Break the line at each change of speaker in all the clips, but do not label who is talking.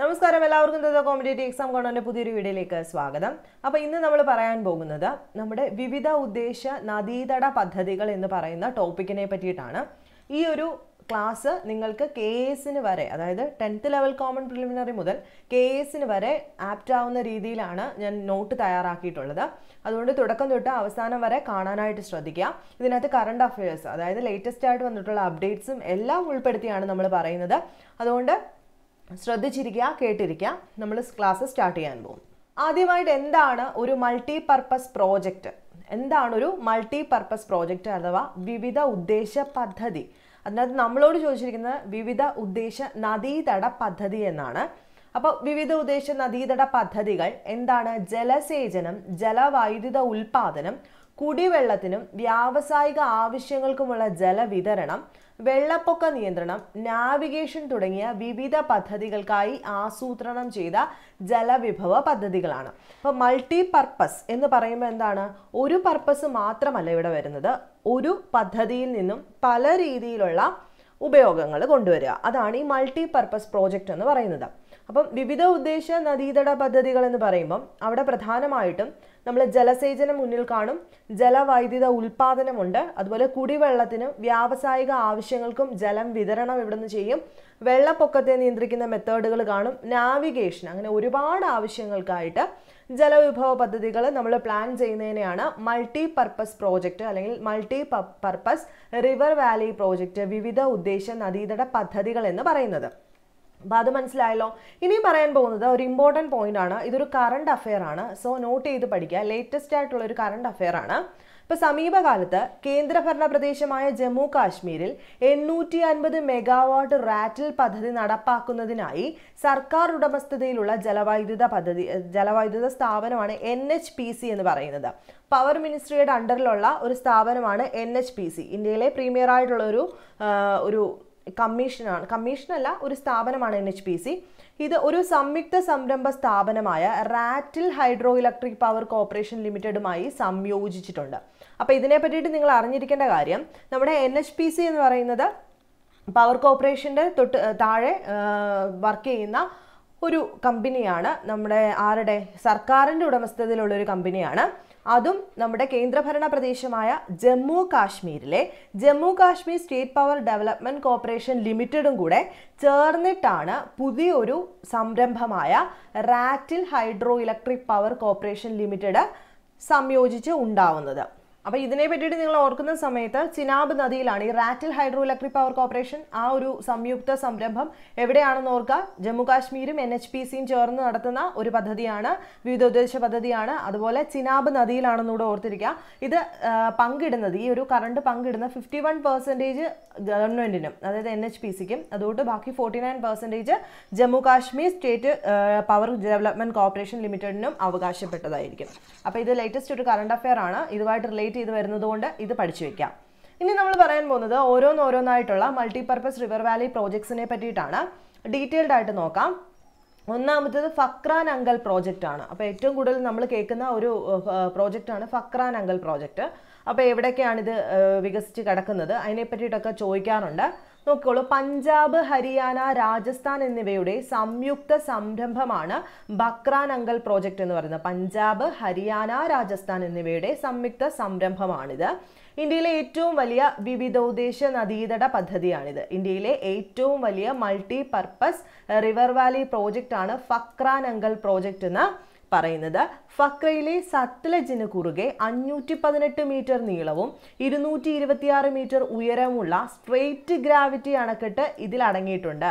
നമസ്കാരം എല്ലാവർക്കും Datta competitive exam കോണറിൻ്റെ പുതിയൊരു വീഡിയോയിലേക്ക് സ്വാഗതം അപ്പോൾ ഇന്ന് നമ്മൾ പറയാൻ പോകുന്നത് നമ്മുടെ വിവിധ ഉദ്ദേശ നദീതട പദ്ധതികൾ എന്ന് പറയുന്ന ടോപ്പിക്കിനെ പറ്റിയിട്ടാണ് ഈ ഒരു ക്ലാസ് നിങ്ങൾക്ക് കെ എസിന് വരെ അതായത് ടെൻത്ത് ലെവൽ കോമൺ പ്രിലിമിനറി മുതൽ കെ എസിന് വരെ ആപ്റ്റ് ആവുന്ന രീതിയിലാണ് ഞാൻ നോട്ട് തയ്യാറാക്കിയിട്ടുള്ളത് അതുകൊണ്ട് തുടക്കം തൊട്ട് അവസാനം വരെ കാണാനായിട്ട് ശ്രദ്ധിക്കുക ഇതിനകത്ത് കറണ്ട് അഫയേഴ്സ് അതായത് ലേറ്റസ്റ്റ് ആയിട്ട് വന്നിട്ടുള്ള അപ്ഡേറ്റ്സും എല്ലാം ഉൾപ്പെടുത്തിയാണ് നമ്മൾ പറയുന്നത് അതുകൊണ്ട് ശ്രദ്ധിച്ചിരിക്കുക കേട്ടിരിക്കുക നമ്മൾ ക്ലാസ് സ്റ്റാർട്ട് ചെയ്യാൻ പോകും ആദ്യമായിട്ട് എന്താണ് ഒരു മൾട്ടി പർപ്പസ് പ്രോജക്റ്റ് എന്താണ് ഒരു മൾട്ടി പർപ്പസ് പ്രോജക്റ്റ് അഥവാ വിവിധ ഉദ്ദേശ പദ്ധതി അതിനകത്ത് നമ്മളോട് ചോദിച്ചിരിക്കുന്നത് വിവിധ ഉദ്ദേശ നദീതട പദ്ധതി എന്നാണ് അപ്പോൾ വിവിധ ഉദ്ദേശ നദീതട പദ്ധതികൾ എന്താണ് ജലസേചനം ജലവൈദ്യുത ഉൽപാദനം കുടിവെള്ളത്തിനും വ്യാവസായിക ആവശ്യങ്ങൾക്കുമുള്ള ജലവിതരണം വെള്ളപ്പൊക്ക നിയന്ത്രണം നാവിഗേഷൻ തുടങ്ങിയ വിവിധ പദ്ധതികൾക്കായി ആസൂത്രണം ചെയ്ത ജലവിഭവ പദ്ധതികളാണ് അപ്പോൾ മൾട്ടി പർപ്പസ് എന്ന് പറയുമ്പോൾ എന്താണ് ഒരു പർപ്പസ് മാത്രമല്ല ഇവിടെ വരുന്നത് ഒരു പദ്ധതിയിൽ നിന്നും പല രീതിയിലുള്ള ഉപയോഗങ്ങൾ കൊണ്ടുവരിക അതാണ് ഈ മൾട്ടി പർപ്പസ് പ്രോജക്റ്റ് എന്ന് പറയുന്നത് അപ്പം വിവിധ ഉദ്ദേശ നദീതട പദ്ധതികൾ എന്ന് പറയുമ്പം അവിടെ പ്രധാനമായിട്ടും നമ്മൾ ജലസേചനം മുന്നിൽ കാണും ജലവൈദ്യുത ഉൽപാദനമുണ്ട് അതുപോലെ കുടിവെള്ളത്തിനും വ്യാവസായിക ആവശ്യങ്ങൾക്കും ജലം വിതരണം ഇവിടുന്ന് ചെയ്യും വെള്ളപ്പൊക്കത്തെ നിയന്ത്രിക്കുന്ന മെത്തേഡുകൾ കാണും നാവിഗേഷൻ അങ്ങനെ ഒരുപാട് ആവശ്യങ്ങൾക്കായിട്ട് ജലവിഭവ പദ്ധതികൾ നമ്മൾ പ്ലാൻ ചെയ്യുന്നതിനെയാണ് മൾട്ടി പർപ്പസ് പ്രോജക്റ്റ് അല്ലെങ്കിൽ multi purpose river valley project വിവിധ ഉദ്ദേശ നദീതട പദ്ധതികൾ എന്ന് പറയുന്നത് അപ്പോൾ അത് മനസ്സിലായല്ലോ ഇനി പറയാൻ പോകുന്നത് ഒരു ഇമ്പോർട്ടൻറ്റ് പോയിന്റ് ആണ് ഇതൊരു കറണ്ട് അഫെയർ ആണ് സോ നോട്ട് ചെയ്ത് പഠിക്കുക ലേറ്റസ്റ്റ് ആയിട്ടുള്ള ഒരു കറണ്ട് അഫെയർ ആണ് ഇപ്പോൾ സമീപകാലത്ത് കേന്ദ്രഭരണ പ്രദേശമായ ജമ്മു കാശ്മീരിൽ എണ്ണൂറ്റി അൻപത് മെഗാവാട്ട് റാറ്റിൽ പദ്ധതി നടപ്പാക്കുന്നതിനായി സർക്കാർ ഉടമസ്ഥതയിലുള്ള ജലവൈദ്യുത പദ്ധതി ജലവൈദ്യുത സ്ഥാപനമാണ് എൻ എച്ച് പി സി എന്ന് പറയുന്നത് പവർ മിനിസ്ട്രിയുടെ അണ്ടറിലുള്ള ഒരു സ്ഥാപനമാണ് എൻ എച്ച് പി സി ഇന്ത്യയിലെ പ്രീമിയർ ആയിട്ടുള്ള ഒരു ഒരു കമ്മീഷനാണ് കമ്മീഷനല്ല ഒരു സ്ഥാപനമാണ് എൻ എച്ച് പി സി ഇത് ഒരു സംയുക്ത സംരംഭ സ്ഥാപനമായ Ratle hydro electric power corporation ലിമിറ്റഡുമായി സംയോജിച്ചിട്ടുണ്ട് അപ്പോൾ ഇതിനെ പറ്റിയിട്ട് നിങ്ങൾ അറിഞ്ഞിരിക്കേണ്ട കാര്യം നമ്മുടെ എൻ എച്ച് പി സി എന്ന് പറയുന്നത് പവർ കോർപ്പറേഷൻ്റെ തൊട്ട് താഴെ വർക്ക് ചെയ്യുന്ന ഒരു കമ്പനിയാണ് നമ്മുടെ ആരുടെ സർക്കാരിൻ്റെ ഉടമസ്ഥതയിലുള്ള ഒരു കമ്പനിയാണ് അതും നമ്മുടെ കേന്ദ്രഭരണ പ്രദേശമായ ജമ്മു കാശ്മീരിലെ Jammu Kashmir state power development corporation ലിമിറ്റഡും കൂടെ ചേർന്നിട്ടാണ് പുതിയൊരു സംരംഭമായ Ratle hydro electric power corporation limited സംയോജിച്ച് ഉണ്ടാവുന്നത് അപ്പോൾ ഇതിനെ പറ്റിയിട്ട് നിങ്ങൾ ഓർക്കുന്ന സമയത്ത് ചിനാബ് നദിയിലാണ് ഈ Ratle hydro electric power corporation ആ ഒരു സംയുക്ത സംരംഭം എവിടെയാണെന്ന് ഓർക്കുക ജമ്മു കാശ്മീരും എൻ എച്ച് പി സിയും ചേർന്ന് നടത്തുന്ന ഒരു പദ്ധതിയാണ് വിവിധ ഉദ്ദേശ പദ്ധതിയാണ് അതുപോലെ ചിനാബ് നദിയിലാണെന്നൂടെ ഓർത്തിരിക്കുക ഇത് പങ്കിടുന്നത് ഈ ഒരു കറണ്ട് പങ്കിടുന്ന ഫിഫ്റ്റി വൺ പെർസെൻറ്റേജ് ഗവൺമെൻറ്റിനും അതായത് എൻ എച്ച് പി സിക്കും അതുകൊണ്ട് ബാക്കി forty nine percentage Jammu Kashmir state power development corporation ലിമിറ്റഡിനും അവകാശപ്പെട്ടതായിരിക്കും അപ്പോൾ ഇത് ലേറ്റസ്റ്റ് ഒരു കറണ്ട് അഫെയർ ആണ് ഇതുമായിട്ട് റിലേറ്റ് റിലേറ്റ് ചെയ്ത് കൊണ്ട് ഇത് പഠിച്ചു വെക്കാം ഇനി നമ്മൾ പറയാൻ പോകുന്നത് ഓരോന്നോരോന്നായിട്ടുള്ള മൾട്ടിപർപ്പസ് റിവർ വാലി പ്രോജക്ട്സിനെ പറ്റിയിട്ടാണ് ഡീറ്റെയിൽഡ് ആയിട്ട് നോക്കാം ഒന്നാമത്തേത് ഫക്രാൻ അങ്കൽ പ്രോജക്റ്റ് ആണ് അപ്പോൾ ഏറ്റവും കൂടുതൽ നമ്മൾ കേൾക്കുന്ന ഒരു പ്രോജക്റ്റ് ആണ് ഫക്രാൻ അങ്കൽ പ്രോജക്റ്റ് അപ്പോൾ എവിടെയൊക്കെയാണിത് വികസിച്ച് കിടക്കുന്നത് അതിനെ പറ്റിയിട്ടൊക്കെ ചോദിക്കാറുണ്ട് നോക്കിക്കോളൂ പഞ്ചാബ് ഹരിയാന രാജസ്ഥാൻ എന്നിവയുടെ സംയുക്ത സംരംഭമാണ് ബക്രാൻ അങ്കൽ പ്രോജക്റ്റ് എന്ന് പറയുന്നത് പഞ്ചാബ് ഹരിയാന രാജസ്ഥാൻ എന്നിവയുടെ സംയുക്ത സംരംഭമാണിത് ഇന്ത്യയിലെ ഏറ്റവും വലിയ വിവിധോദ്ദേശ നദീതട പദ്ധതിയാണിത് ഇന്ത്യയിലെ ഏറ്റവും വലിയ മൾട്ടി പർപ്പസ് റിവർ വാലി പ്രോജക്റ്റാണ് ഫക്രാൻ അങ്കൽ പ്രോജക്റ്റ് എന്ന് പറയുന്നത് ഫക്രയിലെ സത്ലജിന് കുറുകെ അഞ്ഞൂറ്റി പതിനെട്ട് മീറ്റർ നീളവും ഇരുന്നൂറ്റി ഇരുപത്തിയാറ് മീറ്റർ ഉയരമുള്ള സ്ട്രെയിറ്റ് ഗ്രാവിറ്റി അണക്കെട്ട് ഇതിൽ അടങ്ങിയിട്ടുണ്ട്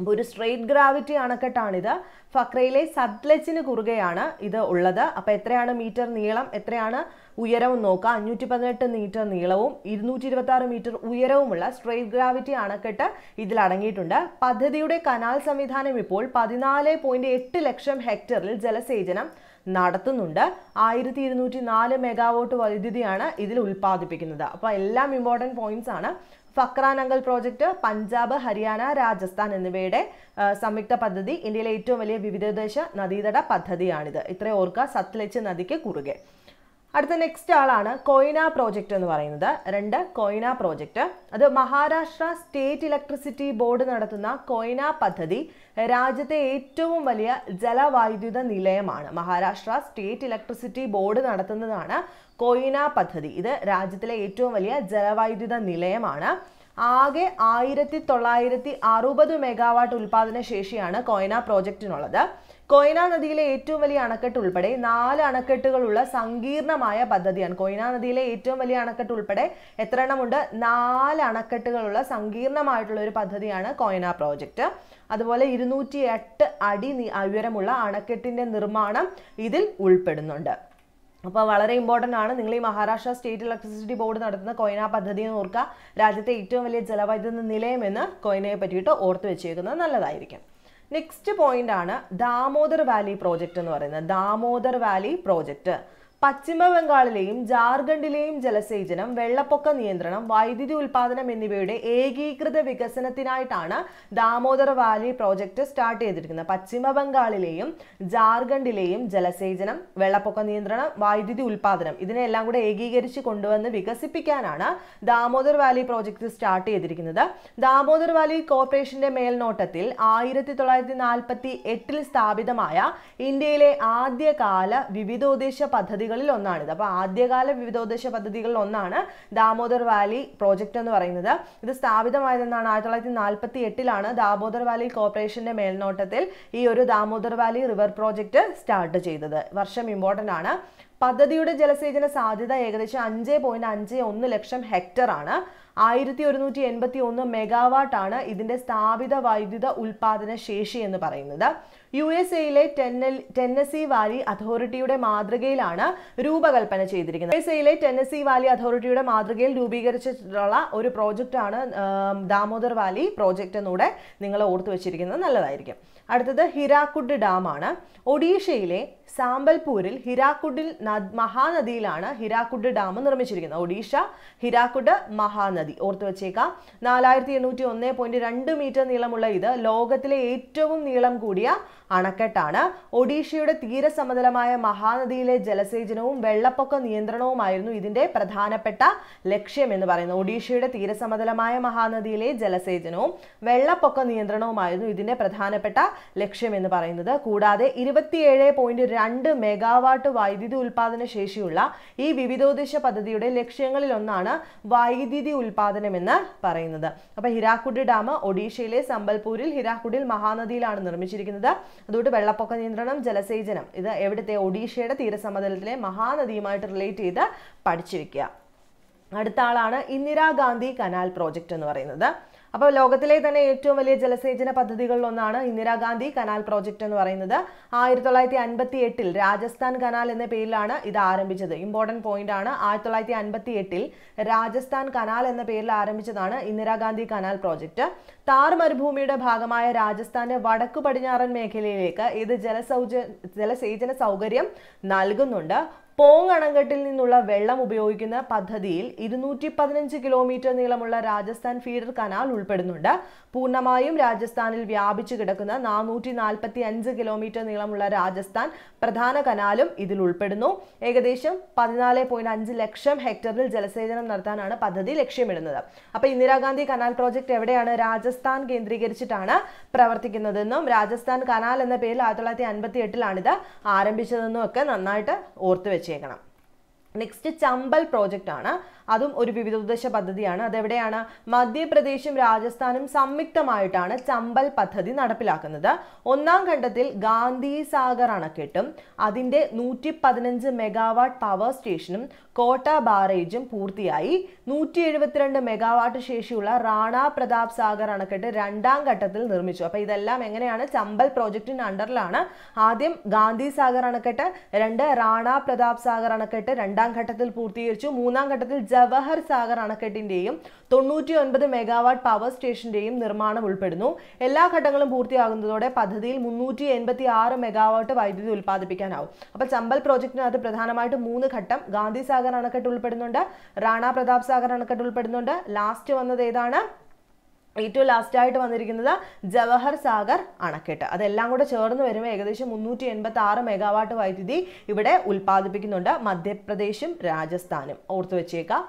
അപ്പോൾ ഒരു സ്ട്രെയിറ്റ് ഗ്രാവിറ്റി അണക്കെട്ടാണിത് ഫക്രയിലെ സത്ലജിന് കുറുകെയാണ് ഇത് ഉള്ളത് അപ്പോൾ എത്രയാണ് മീറ്റർ നീളം എത്രയാണ് ഉയരവും നോക്കുക അഞ്ഞൂറ്റി പതിനെട്ട് മീറ്റർ നീളവും ഇരുന്നൂറ്റി ഇരുപത്തി ആറ് മീറ്റർ ഉയരവുമുള്ള സ്ട്രെയിറ്റ് ഗ്രാവിറ്റി അണക്കെട്ട് ഇതിൽ അടങ്ങിയിട്ടുണ്ട് പദ്ധതിയുടെ കനാൽ സംവിധാനം ഇപ്പോൾ പതിനാല് പോയിന്റ് എട്ട് ലക്ഷം ഹെക്ടറിൽ ജലസേചനം നടത്തുന്നുണ്ട് ആയിരത്തി ഇരുന്നൂറ്റി നാല് മെഗാവോട്ട് വൈദ്യുതിയാണ് ഇതിൽ ഉൽപ്പാദിപ്പിക്കുന്നത് അപ്പോൾ എല്ലാം ഇമ്പോർട്ടൻറ്റ് പോയിന്റ്സ് ആണ് ഫക്രാനങ്കൽ പ്രോജക്റ്റ് പഞ്ചാബ് ഹരിയാന രാജസ്ഥാൻ എന്നിവയുടെ സംയുക്ത പദ്ധതി ഇന്ത്യയിലെ ഏറ്റവും വലിയ വിവിധദേശ നദീതട പദ്ധതിയാണിത് ഇത്രയും ഓർക്കുക സത്ലജ് നദിക്ക് കുറുകെ അടുത്ത നെക്സ്റ്റ് ആളാണ് കോയിന പ്രോജക്റ്റ് എന്ന് പറയുന്നത് രണ്ട് കോയിന പ്രോജക്റ്റ് അത് മഹാരാഷ്ട്ര സ്റ്റേറ്റ് ഇലക്ട്രിസിറ്റി ബോർഡ് നടത്തുന്ന കോയിന പദ്ധതി രാജ്യത്തെ ഏറ്റവും വലിയ ജലവൈദ്യുത നിലയമാണ് മഹാരാഷ്ട്ര സ്റ്റേറ്റ് ഇലക്ട്രിസിറ്റി ബോർഡ് നടത്തുന്നതാണ് കോയിന പദ്ധതി ഇത് രാജ്യത്തിലെ ഏറ്റവും വലിയ ജലവൈദ്യുത നിലയമാണ് ആകെ ആയിരത്തി തൊള്ളായിരത്തി അറുപത് മെഗാവാട്ട് ഉൽപാദന ശേഷിയാണ് കോയിന പ്രോജക്റ്റിനുള്ളത് കൊയ്ന നദിയിലെ ഏറ്റവും വലിയ അണക്കെട്ട് ഉൾപ്പെടെ നാല് അണക്കെട്ടുകളുള്ള സങ്കീർണമായ പദ്ധതിയാണ് കൊയ്ന നദിയിലെ ഏറ്റവും വലിയ അണക്കെട്ട് ഉൾപ്പെടെ എത്ര എണ്ണമുണ്ട് നാല് അണക്കെട്ടുകളുള്ള സങ്കീർണമായിട്ടുള്ള ഒരു പദ്ധതിയാണ് കൊയ്ന പ്രോജക്റ്റ് അതുപോലെ ഇരുന്നൂറ്റി എട്ട് അടി ഉയരമുള്ള അണക്കെട്ടിന്റെ നിർമ്മാണം ഇതിൽ ഉൾപ്പെടുന്നുണ്ട് അപ്പോൾ വളരെ ഇമ്പോർട്ടൻ്റ് ആണ് നിങ്ങൾ ഈ മഹാരാഷ്ട്ര സ്റ്റേറ്റ് ഇലക്ട്രിസിറ്റി ബോർഡ് നടത്തുന്ന കൊയ്ന പദ്ധതി എന്ന് ഓർക്കുക രാജ്യത്തെ ഏറ്റവും വലിയ ജലവൈദ്യുത നിലയമെന്ന് കൊയ്നയെ പറ്റിയിട്ട് ഓർത്ത് വെച്ചേക്കുന്നത് നല്ലതായിരിക്കും നെക്സ്റ്റ് പോയിന്റ് ആണ് ദാമോദർ വാലി പ്രോജക്റ്റ് എന്ന് പറയുന്നത് ദാമോദർ വാലി പ്രോജക്റ്റ് പശ്ചിമ ബംഗാളിലെയും ജാർഖണ്ഡിലെയും ജലസേചനം വെള്ളപ്പൊക്ക നിയന്ത്രണം വൈദ്യുതി ഉൽപാദനം എന്നിവയുടെ ഏകീകൃത വികസനത്തിനായിട്ടാണ് ദാമോദർ വാലി പ്രോജക്റ്റ് സ്റ്റാർട്ട് ചെയ്തിരിക്കുന്നത് പശ്ചിമ ബംഗാളിലെയും ജാർഖണ്ഡിലെയും ജലസേചനം വെള്ളപ്പൊക്ക നിയന്ത്രണം വൈദ്യുതി ഉൽപാദനം ഇതിനെല്ലാം കൂടെ ഏകീകരിച്ച് കൊണ്ടുവന്ന് വികസിപ്പിക്കാനാണ് ദാമോദർ വാലി പ്രോജക്റ്റ് സ്റ്റാർട്ട് ചെയ്തിരിക്കുന്നത് ദാമോദർ വാലി കോർപ്പറേഷന്റെ മേൽനോട്ടത്തിൽ ആയിരത്തി തൊള്ളായിരത്തി നാൽപ്പത്തി എട്ടിൽ സ്ഥാപിതമായ ഇന്ത്യയിലെ ആദ്യകാല വിവിധോദ്ദേശ പദ്ധതി പദ്ധതികളിൽ ഒന്നാണിത് അപ്പോൾ ആദ്യകാല വിവിധോദ്ദേശ പദ്ധതികളിൽ ഒന്നാണ് ദാമോദർ വാലി പ്രോജക്റ്റ് എന്ന് പറയുന്നത് ഇത് സ്ഥാപിതമായതെന്നാണ് ആയിരത്തി തൊള്ളായിരത്തി നാൽപ്പത്തി എട്ടിലാണ് ദാമോദർ വാലി കോർപ്പറേഷന്റെ മേൽനോട്ടത്തിൽ ഈ ഒരു Damodar valley river project start ചെയ്തത് വർഷം ഇമ്പോർട്ടൻ്റ് ആണ് പദ്ധതിയുടെ ജലസേചന സാധ്യത ഏകദേശം അഞ്ച് പോയിന്റ് അഞ്ച് ഒന്ന് ലക്ഷം ഹെക്ടർ ആണ് ആയിരത്തി ഒരുന്നൂറ്റി എൺപത്തി ഒന്ന് മെഗാവാട്ട് ആണ് ഇതിന്റെ സ്ഥാപിത വൈദ്യുത ഉൽപാദന ശേഷി എന്ന് പറയുന്നത് യു എസ് എയിലെ ടെന്നസി വാലി അതോറിറ്റിയുടെ മാതൃകയിലാണ് രൂപകൽപ്പന ചെയ്തിരിക്കുന്നത് യു എസ് എയിലെ ടെന്നസി വാലി അതോറിറ്റിയുടെ മാതൃകയിൽ രൂപീകരിച്ചിട്ടുള്ള ഒരു പ്രോജക്റ്റാണ് ദാമോദർ വാലി പ്രോജക്റ്റ് എന്നൂടെ നിങ്ങൾ ഓർത്തു വെച്ചിരിക്കുന്നത് നല്ലതായിരിക്കും അടുത്തത് ഹിരാക്കുഡ് ഡാമാണ് ഒഡീഷയിലെ സാമ്പൽപൂരിൽ ഹിരാക്കുഡിൽ മഹാനദിയിലാണ് ഹിരാക്കുഡ് ഡാം നിർമ്മിച്ചിരിക്കുന്നത് ഒഡീഷ ഹിരാക്കുഡ് മഹാനദി ഓർത്തു വച്ചേക്കാം നാലായിരത്തി എണ്ണൂറ്റി ഒന്ന് പോയിന്റ് രണ്ട് മീറ്റർ നീളമുള്ള ഇത് ലോകത്തിലെ ഏറ്റവും നീളം കൂടിയ അണക്കെട്ടാണ് ഒഡീഷയുടെ തീരസമതലമായ മഹാനദിയിലെ ജലസേചനവും വെള്ളപ്പൊക്ക നിയന്ത്രണവുമായിരുന്നു ഇതിന്റെ പ്രധാനപ്പെട്ട ലക്ഷ്യം എന്ന് പറയുന്നത് ഒഡീഷയുടെ തീരസമതലമായ മഹാനദിയിലെ ജലസേചനവും വെള്ളപ്പൊക്ക നിയന്ത്രണവുമായിരുന്നു ഇതിന്റെ പ്രധാനപ്പെട്ട ലക്ഷ്യം എന്ന് പറയുന്നത് കൂടാതെ ഇരുപത്തിയേഴ് പോയിന്റ് രണ്ട് മെഗാവാട്ട് വൈദ്യുതി ഉൽപാദന ശേഷിയുള്ള ഈ വിവിധോദ്ദേശ പദ്ധതിയുടെ ലക്ഷ്യങ്ങളിലൊന്നാണ് വൈദ്യുതി ഉൽപാദനം എന്ന് പറയുന്നത് അപ്പോൾ ഹിരാക്കുഡി ഡാം ഒഡീഷയിലെ സമ്പൽപൂരിൽ ഹിരാക്കുഡിൽ മഹാനദിയിലാണ് നിർമ്മിച്ചിരിക്കുന്നത് അതുകൊണ്ട് വെള്ളപ്പൊക്ക നിയന്ത്രണം ജലസേചനം ഇത് എവിടുത്തെ ഒഡീഷയുടെ തീരസമതലത്തിലെ മഹാനദിയുമായിട്ട് റിലേറ്റ് ചെയ്ത് പഠിച്ചിരിക്കുക അടുത്ത ആളാണ് ഇന്ദിരാഗാന്ധി കനാൽ പ്രോജക്റ്റ് എന്ന് പറയുന്നത് അപ്പോൾ ലോകത്തിലെ തന്നെ ഏറ്റവും വലിയ ജലസേചന പദ്ധതികളിലൊന്നാണ് ഇന്ദിരാഗാന്ധി കനാൽ പ്രോജക്റ്റ് എന്ന് പറയുന്നത് ആയിരത്തി തൊള്ളായിരത്തി അൻപത്തി എട്ടിൽ രാജസ്ഥാൻ കനാൽ എന്ന പേരിലാണ് ഇത് ആരംഭിച്ചത് ഇമ്പോർട്ടൻറ്റ് പോയിന്റ് ആണ് ആയിരത്തി തൊള്ളായിരത്തി അൻപത്തി എട്ടിൽ രാജസ്ഥാൻ കനാൽ എന്ന പേരിൽ ആരംഭിച്ചതാണ് ഇന്ദിരാഗാന്ധി കനാൽ പ്രോജക്റ്റ് താർ മരുഭൂമിയുടെ ഭാഗമായ രാജസ്ഥാന്റെ വടക്കു പടിഞ്ഞാറൻ മേഖലയിലേക്ക് ഇത് ജലസൗജ ജലസേചന സൗകര്യം നൽകുന്നുണ്ട് പോങ് അണക്കെട്ടിൽ നിന്നുള്ള വെള്ളം ഉപയോഗിക്കുന്ന പദ്ധതിയിൽ ഇരുന്നൂറ്റി പതിനഞ്ച് കിലോമീറ്റർ നീളമുള്ള രാജസ്ഥാൻ ഫീഡർ കനാൽ ഉൾപ്പെടുന്നുണ്ട് പൂർണ്ണമായും രാജസ്ഥാനിൽ വ്യാപിച്ചു കിടക്കുന്ന നാനൂറ്റി നാൽപ്പത്തി അഞ്ച് കിലോമീറ്റർ നീളമുള്ള രാജസ്ഥാൻ പ്രധാന കനാലും ഇതിൽ ഉൾപ്പെടുന്നു ഏകദേശം പതിനാല് പോയിന്റ് അഞ്ച് ലക്ഷം ഹെക്ടറിൽ ജലസേചനം നടത്താനാണ് പദ്ധതി ലക്ഷ്യമിടുന്നത് അപ്പോൾ ഇന്ദിരാഗാന്ധി കനാൽ പ്രോജക്ട് എവിടെയാണ് രാജസ്ഥാൻ കേന്ദ്രീകരിച്ചിട്ടാണ് പ്രവർത്തിക്കുന്നതെന്നും രാജസ്ഥാൻ കനാൽ എന്ന പേരിൽ ആയിരത്തി തൊള്ളായിരത്തി അൻപത്തി എട്ടിലാണിത് ആരംഭിച്ചതെന്നും ഒക്കെ നന്നായിട്ട് ഓർത്തു ചെയ്യണം നെക്സ്റ്റ് ചമ്പൽ പ്രോജക്റ്റ് ആണ് അതും ഒരു വിവിധ ഉദ്ദേശ പദ്ധതിയാണ് അതെവിടെയാണ് മധ്യപ്രദേശും രാജസ്ഥാനും സംയുക്തമായിട്ടാണ് ചമ്പൽ പദ്ധതി നടപ്പിലാക്കുന്നത് ഒന്നാം ഘട്ടത്തിൽ ഗാന്ധി സാഗർ അണക്കെട്ടും അതിൻ്റെ നൂറ്റി പതിനഞ്ച് മെഗാവാട്ട് പവർ സ്റ്റേഷനും കോട്ട ബാറേജും പൂർത്തിയായി നൂറ്റി എഴുപത്തിരണ്ട് മെഗാവാട്ട് ശേഷിയുള്ള റാണ പ്രതാപ് സാഗർ അണക്കെട്ട് രണ്ടാം ഘട്ടത്തിൽ നിർമ്മിച്ചു അപ്പോൾ ഇതെല്ലാം എങ്ങനെയാണ് ചമ്പൽ പ്രോജക്റ്റിൻ്റെ അണ്ടറിലാണ് ആദ്യം ഗാന്ധി സാഗർ അണക്കെട്ട് രണ്ട് റാണ പ്രതാപ് സാഗർ അണക്കെട്ട് രണ്ടാം രണ്ടാം ഘട്ടത്തിൽ പൂർത്തീകരിച്ചു മൂന്നാം ഘട്ടത്തിൽ ജവഹർ സാഗർ അണക്കെട്ടിന്റെയും തൊണ്ണൂറ്റി ഒൻപത് മെഗാവാട്ട് പവർ സ്റ്റേഷന്റെയും നിർമ്മാണം ഉൾപ്പെടുന്നു എല്ലാ ഘട്ടങ്ങളും പൂർത്തിയാകുന്നതോടെ പദ്ധതിയിൽ മുന്നൂറ്റി എൺപത്തി ആറ് മെഗാവാട്ട് വൈദ്യുതി ഉൽപ്പാദിപ്പിക്കാനാവും അപ്പോൾ ചമ്പൽ പ്രോജക്ടിനകത്ത് പ്രധാനമായിട്ട് മൂന്ന് ഘട്ടം ഗാന്ധി സാഗർ അണക്കെട്ട് ഉൾപ്പെടുന്നുണ്ട് റാണാ പ്രതാപ് സാഗർ അണക്കെട്ട് ഉൾപ്പെടുന്നുണ്ട് ലാസ്റ്റ് വന്നത് ഏതാണ് ഏറ്റവും ലാസ്റ്റായിട്ട് വന്നിരിക്കുന്നത് ജവഹർ സാഗർ അണക്കെട്ട് അതെല്ലാം കൂടെ ചേർന്ന് വരുമ്പോൾ ഏകദേശം മുന്നൂറ്റി എൺപത്തി ആറ് മെഗാവാട്ട് വൈദ്യുതി ഇവിടെ ഉൽപ്പാദിപ്പിക്കുന്നുണ്ട് മധ്യപ്രദേശും രാജസ്ഥാനും ഓർത്തു വെച്ചേക്കാം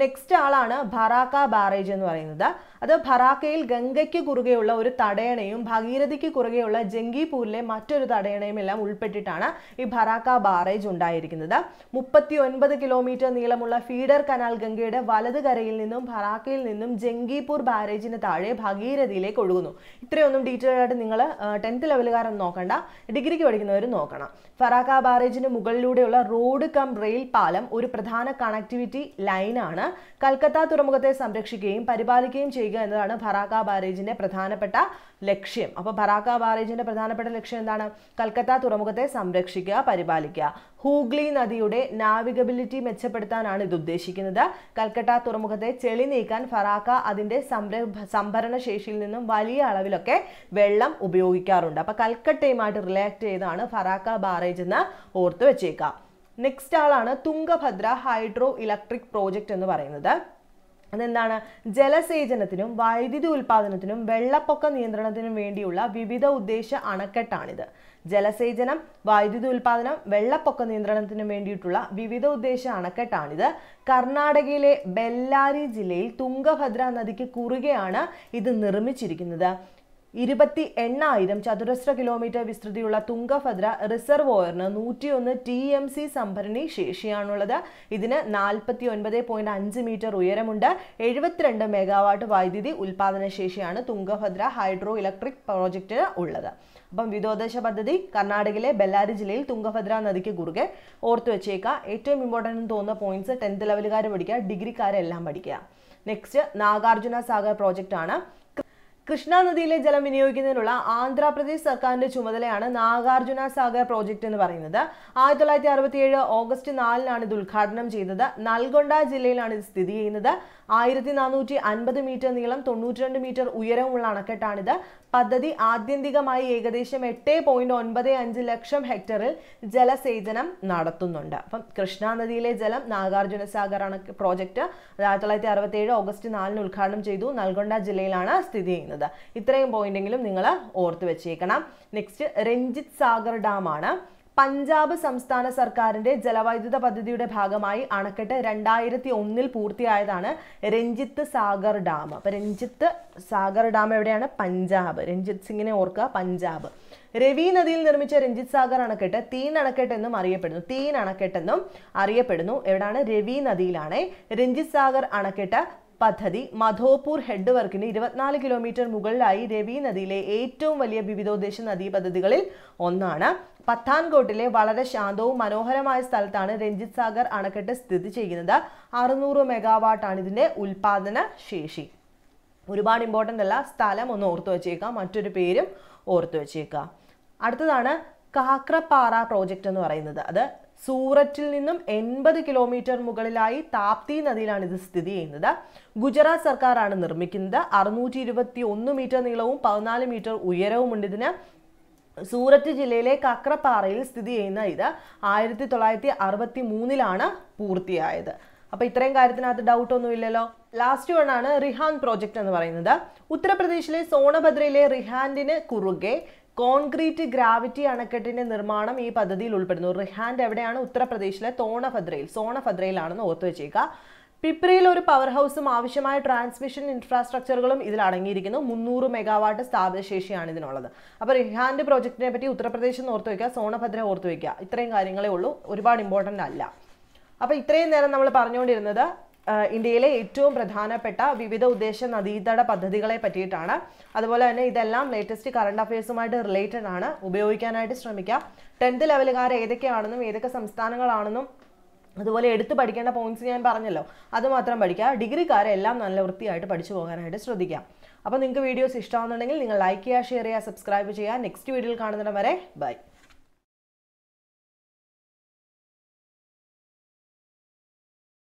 നെക്സ്റ്റ് ആളാണ് ഭറാക്ക ബാറേജ് എന്ന് പറയുന്നത് അത് ഭറാക്കയിൽ ഗംഗയ്ക്ക് കുറുകെയുള്ള ഒരു തടയണയും ഭഗീരഥിക്ക് കുറുകെയുള്ള ജംഗിപൂരിലെ മറ്റൊരു തടയണയും എല്ലാം ഉൾപ്പെട്ടിട്ടാണ് ഈ ഭറാക്ക ബാറേജ് ഉണ്ടായിരിക്കുന്നത് മുപ്പത്തി ഒൻപത് കിലോമീറ്റർ നീളമുള്ള ഫീഡർ കനാൽ ഗംഗയുടെ വലത് കരയിൽ നിന്നും ഭറാക്കയിൽ നിന്നും ജംഗിപൂർ ബാരേജിന് താഴെ ഭഗീരഥിയിലേക്ക് ഒഴുകുന്നു ഇത്രയൊന്നും ഡീറ്റെയിൽ ആയിട്ട് നിങ്ങൾ ടെൻത്ത് ലെവലുകാരൊന്നും നോക്കണ്ട ഡിഗ്രിക്ക് പഠിക്കുന്നവർ നോക്കണം ഫറാക്ക ബാരേജിന് മുകളിലൂടെയുള്ള റോഡ് കം റെയിൽ പാലം ഒരു പ്രധാന കണക്ടിവിറ്റി ലൈനാണ് ആണ് കൽക്കത്ത തുറമുഖത്തെ സംരക്ഷിക്കുകയും പരിപാലിക്കുകയും ചെയ്യുക എന്നതാണ് ഫറാക്ക ബാരേജിന്റെ പ്രധാനപ്പെട്ട ലക്ഷ്യം അപ്പോൾ ഫറാക്ക ബാരേജിന്റെ പ്രധാനപ്പെട്ട ലക്ഷ്യം എന്താണ് കൽക്കത്ത തുറമുഖത്തെ സംരക്ഷിക്കുക പരിപാലിക്കുക ഹൂഗ്ലി നദിയുടെ നാവിഗബിലിറ്റി മെച്ചപ്പെടുത്താനാണ് ഇത് ഉദ്ദേശിക്കുന്നത് കൽക്കട്ട തുറമുഖത്തെ ചെളി നീക്കാൻ ഫറാക്ക അതിന്റെ സംരംഭ സംഭരണ ശേഷിയിൽ നിന്നും വലിയ അളവിലൊക്കെ വെള്ളം ഉപയോഗിക്കാറുണ്ട് അപ്പോൾ കൽക്കട്ടയുമായിട്ട് റിലേറ്റ് ചെയ്താണ് ഫറാക്ക ബാറേജ് എന്ന് ഓർത്തു വെച്ചേക്കാം നെക്സ്റ്റ് ആളാണ് തുംഗഭദ്ര ഹൈഡ്രോ ഇലക്ട്രിക് പ്രോജക്റ്റ് എന്ന് പറയുന്നത് അതെന്താണ് ജലസേചനത്തിനും വൈദ്യുതി ഉൽപാദനത്തിനും വെള്ളപ്പൊക്ക നിയന്ത്രണത്തിനും വേണ്ടിയുള്ള വിവിധ ഉദ്ദേശ അണക്കെട്ടാണിത് ജലസേചനം വൈദ്യുതി ഉൽപാദനം വെള്ളപ്പൊക്ക നിയന്ത്രണത്തിനും വേണ്ടിയിട്ടുള്ള വിവിധ ഉദ്ദേശ അണക്കെട്ടാണിത് കർണാടകയിലെ ബെല്ലാരി ജില്ലയിൽ തുംഗഭദ്ര നദിക്ക് കുറുകെയാണ് ഇത് നിർമ്മിച്ചിരിക്കുന്നത് ഇരുപത്തി എണ്ണായിരം ചതുരശ്ര കിലോമീറ്റർ വിസ്തൃതിയുള്ള തുങ്കഭദ്ര റിസർവോയറിന് നൂറ്റിയൊന്ന് ടി എം സി സംഭരണി ശേഷിയാണുള്ളത് ഇതിന് നാൽപ്പത്തി ഒൻപത് പോയിന്റ് അഞ്ച് മീറ്റർ ഉയരമുണ്ട് എഴുപത്തിരണ്ട് മെഗാവാട്ട് വൈദ്യുതി ഉൽപാദന ശേഷിയാണ് തുങ്കഭദ്ര ഹൈഡ്രോ ഇലക്ട്രിക് പ്രോജക്റ്റിന് ഉള്ളത് അപ്പം വിദോദേശ പദ്ധതി കർണാടകയിലെ ബെല്ലാരി ജില്ലയിൽ തുങ്കഭദ്ര നദിക്ക് കുറുകെ ഓർത്തു വെച്ചേക്കുക ഏറ്റവും ഇമ്പോർട്ടൻ്റ് എന്ന് തോന്നുന്ന പോയിന്റ്സ് ടെൻത്ത് ലെവലുകാർ പഠിക്കുക ഡിഗ്രിക്കാരെല്ലാം പഠിക്കുക നെക്സ്റ്റ് നാഗാർജുന സാഗർ പ്രോജക്റ്റ് ആണ് കൃഷ്ണ നദിയിലെ ജലം വിനിയോഗിക്കുന്നതിനുള്ള ആന്ധ്രാപ്രദേശ് സർക്കാരിന്റെ ചുമതലയാണ് നാഗാർജുന സാഗർ പ്രോജക്റ്റ് എന്ന് പറയുന്നത് ആയിരത്തി തൊള്ളായിരത്തി അറുപത്തിയേഴ് ഓഗസ്റ്റ് നാലിനാണ് ഇത് ഉദ്ഘാടനം ചെയ്തത് നൽഗൊണ്ട ജില്ലയിലാണ് ഇത് സ്ഥിതി ചെയ്യുന്നത് ആയിരത്തി നാനൂറ്റി അൻപത് മീറ്റർ നീളം രണ്ട് മീറ്റർ ഉയരമുള്ള അണക്കെട്ടാണിത് പദ്ധതി ആത്യന്തികമായി ഏകദേശം എട്ട് പോയിന്റ് ഒൻപത് അഞ്ച് ലക്ഷം ഹെക്ടറിൽ ജലസേചനം നടത്തുന്നുണ്ട് അപ്പം കൃഷ്ണ നദിയിലെ ജലം നാഗാർജുന സാഗർ അണക്ക് പ്രോജക്റ്റ് ആയിരത്തി തൊള്ളായിരത്തി അറുപത്തി ഏഴ് ഓഗസ്റ്റ് നാലിന് ഉദ്ഘാടനം ചെയ്തു നൽഗൊണ്ട ജില്ലയിലാണ് സ്ഥിതി ചെയ്യുന്നത് ഇത്രയും പോയിന്റെങ്കിലും നിങ്ങൾ ഓർത്തു വെച്ചേക്കണം നെക്സ്റ്റ് രഞ്ജിത് സാഗർ ഡാം ആണ് പഞ്ചാബ് സംസ്ഥാന സർക്കാരിന്റെ ജലവൈദ്യുത പദ്ധതിയുടെ ഭാഗമായി അണക്കെട്ട് രണ്ടായിരത്തി ഒന്നിൽ പൂർത്തിയായതാണ് രഞ്ജിത്ത് സാഗർ ഡാം അപ്പൊ രഞ്ജിത്ത് സാഗർ ഡാം എവിടെയാണ് പഞ്ചാബ് രഞ്ജിത് സിംഗിനെ ഓർക്കുക പഞ്ചാബ് രവി നദിയിൽ നിർമ്മിച്ച രഞ്ജിത് സാഗർ അണക്കെട്ട് തീൻ അണക്കെട്ട് എന്നും അറിയപ്പെടുന്നു തീൻ അണക്കെട്ടെന്നും അറിയപ്പെടുന്നു എവിടാണ് രവി നദിയിലാണ് രഞ്ജിത് സാഗർ അണക്കെട്ട് പദ്ധതി മധോപൂർ ഹെഡ് വർക്കിന് ഇരുപത്തിനാല് കിലോമീറ്റർ മുകളിലായി രവി നദിയിലെ ഏറ്റവും വലിയ വിവിധോദ്ദേശ നദീ പദ്ധതികളിൽ ഒന്നാണ് പത്താൻകോട്ടിലെ വളരെ ശാന്തവും മനോഹരമായ സ്ഥലത്താണ് രഞ്ജിത് സാഗർ അണക്കെട്ട് സ്ഥിതി ചെയ്യുന്നത് അറുന്നൂറ് മെഗാവാട്ടാണ് ഇതിന്റെ ഉൽപാദന ശേഷി ഒരുപാട് ഇമ്പോർട്ടൻ്റ് അല്ല സ്ഥലം ഒന്ന് ഓർത്തു വച്ചേക്കാം മറ്റൊരു പേരും ഓർത്തു വച്ചേക്കാം അടുത്തതാണ് കാക്രപ്പാറ പ്രോജക്റ്റ് എന്ന് പറയുന്നത് അത് സൂററ്റിൽ നിന്നും എൺപത് കിലോമീറ്റർ മുകളിലായി താപ്തി നദിയിലാണ് ഇത് സ്ഥിതി ചെയ്യുന്നത് ഗുജറാത്ത് സർക്കാരാണ് നിർമ്മിക്കുന്നത് അറുന്നൂറ്റി ഇരുപത്തി ഒന്ന് മീറ്റർ നീളവും പതിനാല് മീറ്റർ ഉയരവുമുണ്ട് ഇതിന് സൂററ്റ് ജില്ലയിലെ കക്രപ്പാറയിൽ സ്ഥിതി ചെയ്യുന്ന ഇത് ആയിരത്തി തൊള്ളായിരത്തി അറുപത്തി മൂന്നിലാണ് പൂർത്തിയായത് അപ്പോൾ ഇത്രയും കാര്യത്തിനകത്ത് ഒന്നും ഇല്ലല്ലോ ലാസ്റ്റ് വൺ ആണ് റിഹാൻ പ്രോജക്റ്റ് എന്ന് പറയുന്നത് ഉത്തർപ്രദേശിലെ സോണഭദ്രയിലെ റിഹാൻഡിന് കുറുകെ കോൺക്രീറ്റ് ഗ്രാവിറ്റി അണക്കെട്ടിന്റെ നിർമ്മാണം ഈ പദ്ധതിയിൽ ഉൾപ്പെടുന്നു റിഹാൻഡ് എവിടെയാണ് ഉത്തർപ്രദേശിലെ തോണഭദ്രയിൽ സോണഭദ്രയിലാണെന്ന് ഓർത്തു വെച്ചേക്കുക പിപ്രയിൽ ഒരു പവർ ഹൗസും ആവശ്യമായ ട്രാൻസ്മിഷൻ ഇൻഫ്രാസ്ട്രക്ചറുകളും ഇതിൽ അടങ്ങിയിരിക്കുന്നു മുന്നൂറ് മെഗാവാട്ട് സ്ഥാപിത ശേഷിയാണ് ഇതിനുള്ളത് അപ്പോൾ റിഹാൻഡ് പ്രോജക്റ്റിനെ പറ്റി ഉത്തർപ്രദേശ് ഓർത്ത് വയ്ക്കുക സോണഭദ്ര ഓർത്ത് വയ്ക്കുക ഇത്രയും കാര്യങ്ങളേ ഉള്ളൂ ഒരുപാട് ഇമ്പോർട്ടൻ്റ് അല്ല അപ്പോൾ ഇത്രയും നേരം നമ്മൾ പറഞ്ഞുകൊണ്ടിരുന്നത് ഇന്ത്യയിലെ ഏറ്റവും പ്രധാനപ്പെട്ട വിവിധ ഉദ്ദേശ നദീതട പദ്ധതികളെ പറ്റിയിട്ടാണ് അതുപോലെ തന്നെ ഇതെല്ലാം ലേറ്റസ്റ്റ് കറണ്ട് അഫയേഴ്സുമായിട്ട് റിലേറ്റഡ് ആണ് ഉപയോഗിക്കാനായിട്ട് ശ്രമിക്കുക ടെൻത്ത് ലെവലുകാർ ഏതൊക്കെയാണെന്നും ഏതൊക്കെ സംസ്ഥാനങ്ങളാണെന്നും അതുപോലെ എടുത്തു പഠിക്കേണ്ട പോയിന്റ്സ് ഞാൻ പറഞ്ഞല്ലോ അത് മാത്രം പഠിക്കുക ഡിഗ്രിക്കാരെ എല്ലാം നല്ല വൃത്തിയായിട്ട് പഠിച്ചു പോകാനായിട്ട് ശ്രദ്ധിക്കാം അപ്പോൾ നിങ്ങൾക്ക് വീഡിയോസ് ഇഷ്ടമാണെന്നുണ്ടെങ്കിൽ നിങ്ങൾ ലൈക്ക് ചെയ്യുക ഷെയർ ചെയ്യുക സബ്സ്ക്രൈബ് ചെയ്യുക നെക്സ്റ്റ് വീഡിയോയിൽ കാണുന്നിടം വരെ ബൈ